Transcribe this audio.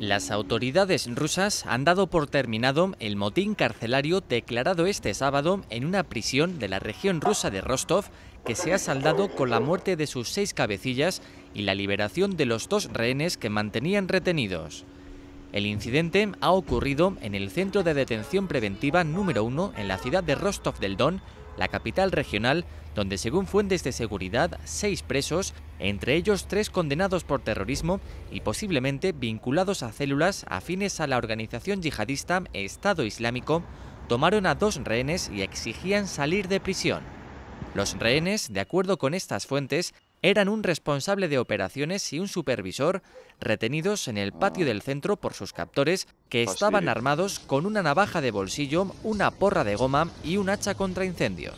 Las autoridades rusas han dado por terminado el motín carcelario declarado este sábado en una prisión de la región rusa de Rostov que se ha saldado con la muerte de sus seis cabecillas y la liberación de los dos rehenes que mantenían retenidos. El incidente ha ocurrido en el centro de detención preventiva número uno en la ciudad de Rostov del Don, la capital regional, donde según fuentes de seguridad, seis presos, entre ellos tres condenados por terrorismo y posiblemente vinculados a células afines a la organización yihadista Estado Islámico, tomaron a dos rehenes y exigían salir de prisión. Los rehenes, de acuerdo con estas fuentes, eran un responsable de operaciones y un supervisor retenidos en el patio del centro por sus captores que pues estaban armados con una navaja de bolsillo, una porra de goma y un hacha contra incendios.